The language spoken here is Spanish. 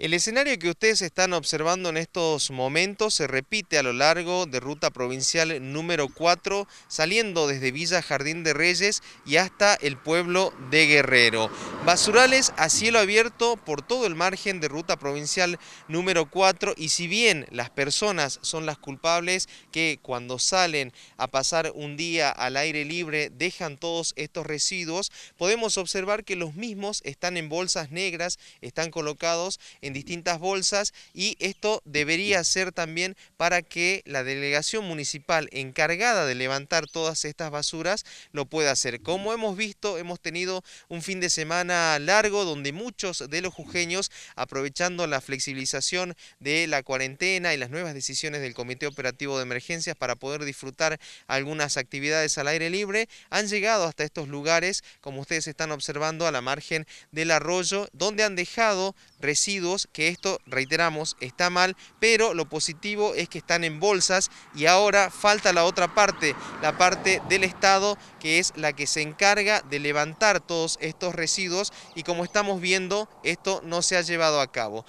El escenario que ustedes están observando en estos momentos se repite a lo largo de ruta provincial número 4, saliendo desde Villa Jardín de Reyes y hasta el pueblo de Guerrero. Basurales a cielo abierto por todo el margen de ruta provincial número 4 y si bien las personas son las culpables que cuando salen a pasar un día al aire libre dejan todos estos residuos, podemos observar que los mismos están en bolsas negras, están colocados en distintas bolsas y esto debería ser también para que la delegación municipal encargada de levantar todas estas basuras lo pueda hacer. Como hemos visto, hemos tenido un fin de semana largo donde muchos de los jujeños, aprovechando la flexibilización de la cuarentena y las nuevas decisiones del Comité Operativo de Emergencias para poder disfrutar algunas actividades al aire libre, han llegado hasta estos lugares, como ustedes están observando, a la margen del arroyo, donde han dejado residuos, que esto, reiteramos, está mal, pero lo positivo es que están en bolsas y ahora falta la otra parte, la parte del Estado, que es la que se encarga de levantar todos estos residuos y como estamos viendo, esto no se ha llevado a cabo.